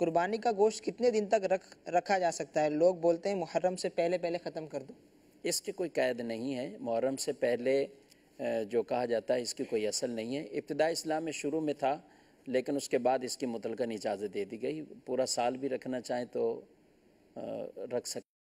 قربانی کا گوشت کتنے دن تک رکھ رکھا جا سکتا ہے لوگ بولتے ہیں محرم سے پہلے پہلے ختم کر دو اس کی کوئی قید نہیں ہے محرم سے پہلے جو کہا جاتا ہے اس کی کوئی اصل نہیں ہے ابتداء اسلام میں شروع میں تھا لیکن اس کے بعد اس کی متعلقہ اجازت دے دی گئی پورا سال بھی رکھنا چاہیں تو رکھ سکتے